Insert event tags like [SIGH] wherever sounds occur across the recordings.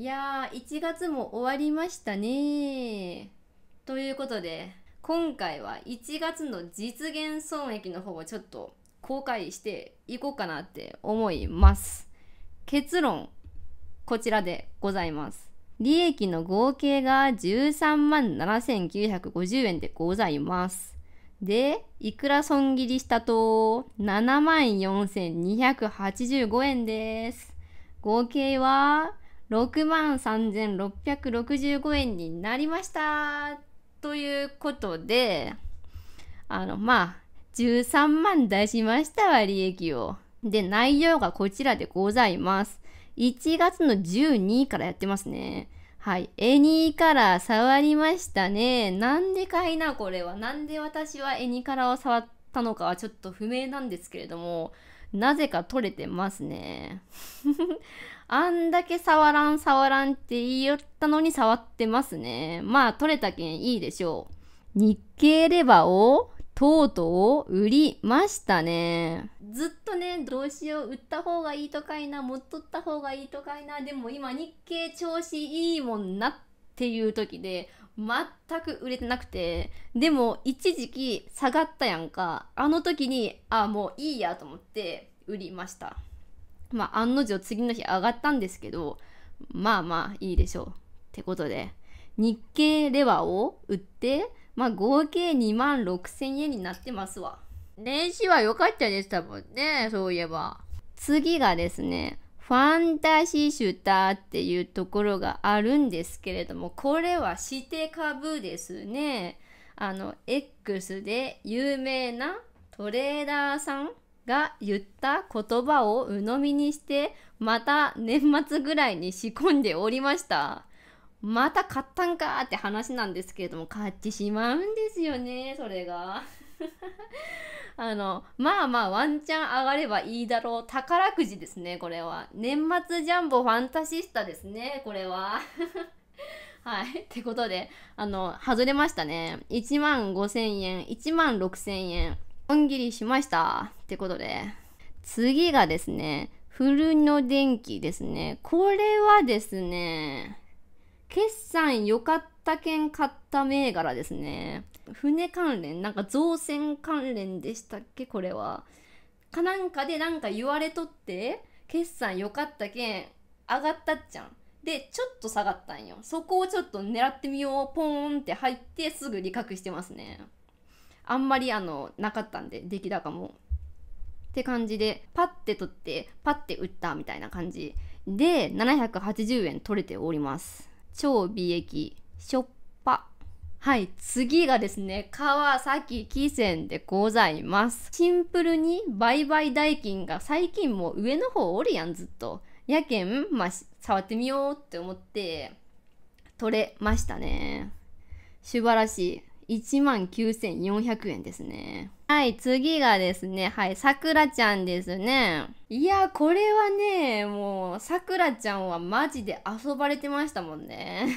いやー、1月も終わりましたね。ということで、今回は1月の実現損益の方をちょっと公開していこうかなって思います。結論、こちらでございます。利益の合計が13万7950円でございます。で、いくら損切りしたと、7万4285円です。合計は6万3665円になりましたということで、あの、まあ、13万出しましたわ、利益を。で、内容がこちらでございます。1月の12からやってますね。はい。エニーカラー触りましたね。なんでかいな、これは。なんで私はエニカラーを触ったのかはちょっと不明なんですけれども、なぜか取れてますね。[LAUGHS] あんだけ触らん触らんって言いよったのに触ってますね。まあ取れたけんいいでしょう。日経レバーをとうとう売りましたね。ずっとね、どうしよう、売った方がいいとかいな、持っとった方がいいとかいな、でも今日経調子いいもんなっていう時で、全く売れてなくてでも一時期下がったやんかあの時にあもういいやと思って売りましたまあ案の定次の日上がったんですけどまあまあいいでしょうってことで日経レバーを売ってまあ合計2万6000円になってますわ年始は良かったでしたもんねそういえば次がですねファンタシーシュターっていうところがあるんですけれども、これはして株ですね。あの、X で有名なトレーダーさんが言った言葉を鵜呑みにして、また年末ぐらいに仕込んでおりました。また買ったんかって話なんですけれども、買ってしまうんですよね、それが。[LAUGHS] あの、まあまあワンチャン上がればいいだろう。宝くじですね、これは。年末ジャンボファンタシスタですね、これは。[LAUGHS] はい。ってことで、あの、外れましたね。1万5千円、1万6千円。本切りしました。ってことで。次がですね、古の電気ですね。これはですね、決算良かった券買った銘柄ですね。船関連なんか造船関連でしたっけこれは。かなんかでなんか言われとって決算良かったけん上がったっちゃん。でちょっと下がったんよそこをちょっと狙ってみようポーンって入ってすぐ利確してますねあんまりあのなかったんで出来高もって感じでパッて取ってパッて打ったみたいな感じで780円取れております超美益しょっぱはい、次がですね、川崎汽船でございます。シンプルに売買代金が最近もう上の方おるやん、ずっと。やけん、まあ、触ってみようって思って、取れましたね。素晴らしい。19,400円ですね。はい、次がですね、はい、さくらちゃんですね。いや、これはね、もう、さくらちゃんはマジで遊ばれてましたもんね。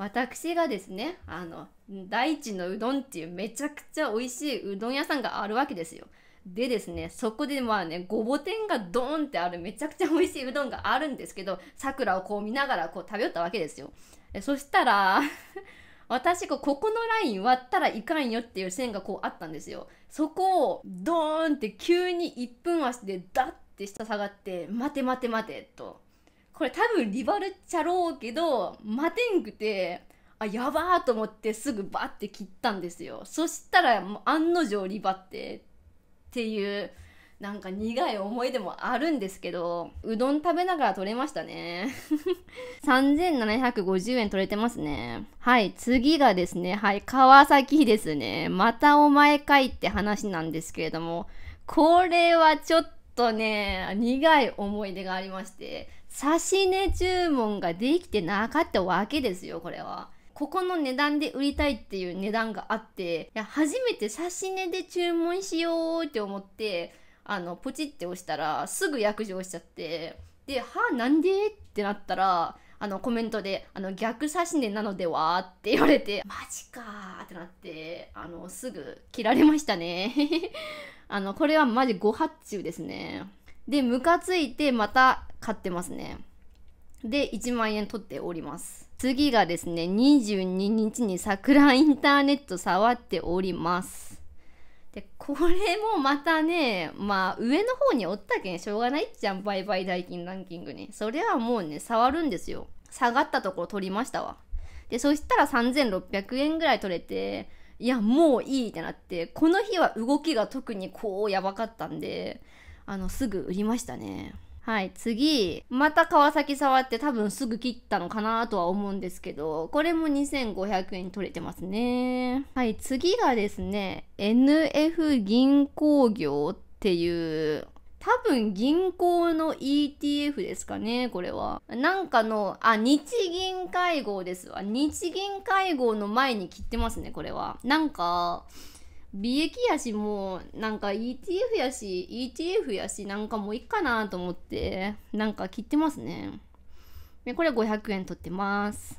私がですねあの大地のうどんっていうめちゃくちゃ美味しいうどん屋さんがあるわけですよでですねそこでまあねごぼ天がドーンってあるめちゃくちゃ美味しいうどんがあるんですけどさくらをこう見ながらこう食べよったわけですよそしたら [LAUGHS] 私ここのライン割ったらいかんよっていう線がこうあったんですよそこをドーンって急に1分足でダッて下下がって待て待て待てとこれ多分リバルちゃろうけど待てんくてあやばーと思ってすぐバッて切ったんですよそしたらもう案の定リバってっていうなんか苦い思い出もあるんですけどうどん食べながら取れましたね3750円 [LAUGHS] 取れてますねはい次がですねはい川崎ですねまたお前かいって話なんですけれどもこれはちょっととね、苦い思い出がありまして、指値注文ができてなかったわけですよ、これは。ここの値段で売りたいっていう値段があって、いや初めて指値で注文しようって思って、あの、ポチって押したら、すぐ約定しちゃって、で、はあ、なんでってなったら、あのコメントで「あの逆指値なのでは?」って言われて「マジか」ってなってあのすぐ切られましたね [LAUGHS] あのこれはマジ誤発注ですねでムカついてまた買ってますねで1万円取っております次がですね22日に桜インターネット触っておりますでこれもまたねまあ上の方におったけんしょうがないじゃん売買代金ランキングにそれはもうね触るんですよ下がったところ取りましたわでそしたら3600円ぐらい取れていやもういいってなってこの日は動きが特にこうやばかったんであのすぐ売りましたねはい、次、また川崎触って多分すぐ切ったのかなとは思うんですけど、これも2500円取れてますね。はい、次がですね、NF 銀行業っていう、多分銀行の ETF ですかね、これは。なんかの、あ、日銀会合ですわ。日銀会合の前に切ってますね、これは。なんか、利益やしもうなんか ETF やし ETF やしなんかもういいかなと思ってなんか切ってますねでこれ500円取ってます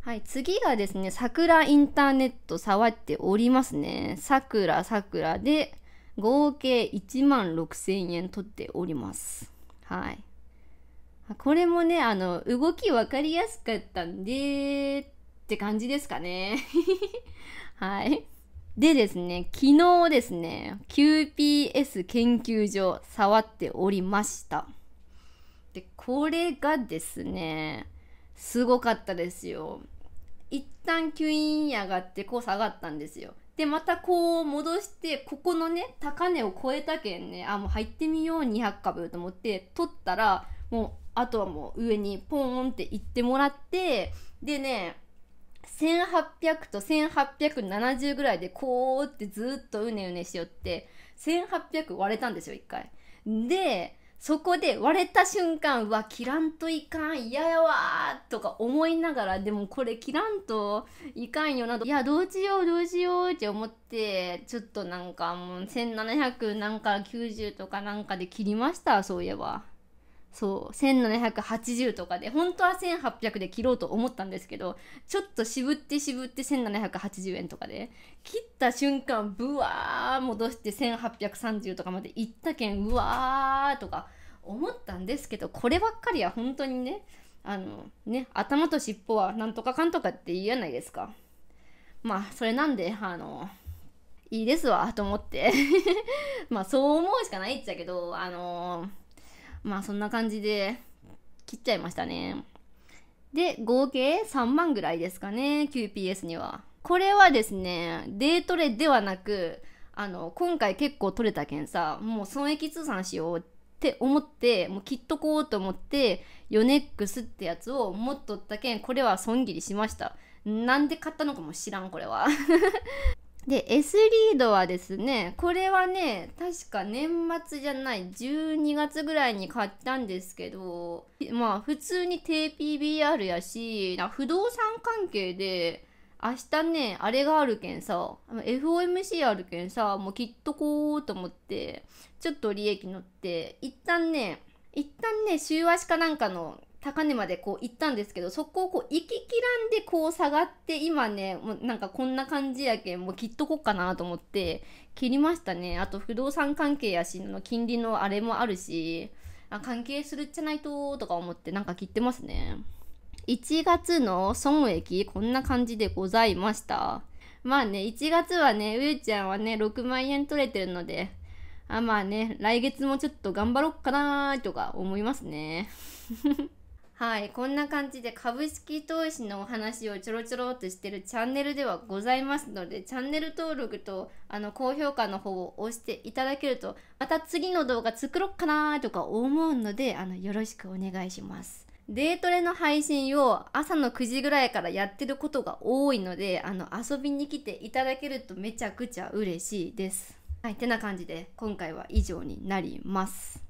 はい次がですね桜インターネット触っておりますね桜桜で合計1万6000円取っておりますはいこれもねあの動き分かりやすかったんでって感じですかね [LAUGHS] はいでですね、昨日ですね、QPS 研究所触っておりました。で、これがですね、すごかったですよ。一旦キュイーン上がってこう下がったんですよ。で、またこう戻して、ここのね、高値を超えたけんね、あ、もう入ってみよう、200株と思って、取ったら、もう、あとはもう上にポーンって行ってもらって、でね、1800と1870ぐらいでこうってずっとうねうねしよって1800割れたんですよ一回。でそこで割れた瞬間は切らんといかん嫌やわとか思いながらでもこれ切らんといかんよなどいやどうしようどうしようって思ってちょっとなんかもう1700なんか90とかなんかで切りましたそういえば。そう1780とかで本当は1800で切ろうと思ったんですけどちょっと渋って渋って1780円とかで切った瞬間ぶわー戻して1830とかまで行ったけんうわーとか思ったんですけどこればっかりは本当にねあのね頭と尻尾はなんとかかんとかって言えやないですかまあそれなんであのいいですわと思って [LAUGHS] まあそう思うしかないっちゃけどあのーまあそんな感じで切っちゃいましたね。で、合計3万ぐらいですかね、QPS には。これはですね、デートレではなく、あの、今回結構取れたけんさ、もう損益通算しようって思って、もう切っとこうと思って、ヨネックスってやつを持っとったけん、これは損切りしました。なんで買ったのかも知らん、これは。で S リードはですねこれはね確か年末じゃない12月ぐらいに買ったんですけどまあ普通に低 PBR やし不動産関係で明日ねあれがあるけんさ FOMC あるけんさもうきっとこうと思ってちょっと利益乗って一旦ね一旦ね週足かなんかの高値までこう行ったんですけどそこをこう行ききらんでこう下がって今ねもうなんかこんな感じやけんもう切っとこうかなと思って切りましたねあと不動産関係やし金利のあれもあるしあ関係するっちゃないととか思ってなんか切ってますね1月の損益こんな感じでございましたまあね1月はねうーちゃんはね6万円取れてるのであまあね来月もちょっと頑張ろっかなーとか思いますねはいこんな感じで株式投資のお話をちょろちょろっとしてるチャンネルではございますのでチャンネル登録とあの高評価の方を押していただけるとまた次の動画作ろっかなとか思うのであのよろしくお願いしますデートレの配信を朝の9時ぐらいからやってることが多いのであの遊びに来ていただけるとめちゃくちゃ嬉しいですはいてな感じで今回は以上になります